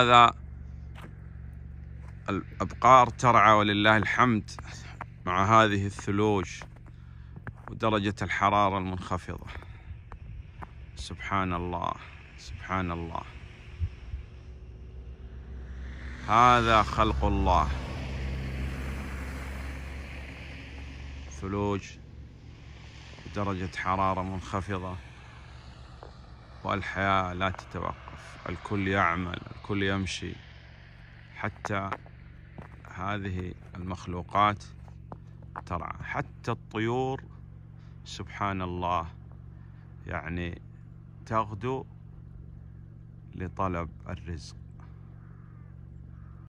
هذا الأبقار ترعى ولله الحمد مع هذه الثلوج ودرجة الحرارة المنخفضة سبحان الله سبحان الله هذا خلق الله ثلوج درجة حرارة منخفضة والحياة لا تتوقف الكل يعمل الكل يمشي حتى هذه المخلوقات ترعى حتى الطيور سبحان الله يعني تغدو لطلب الرزق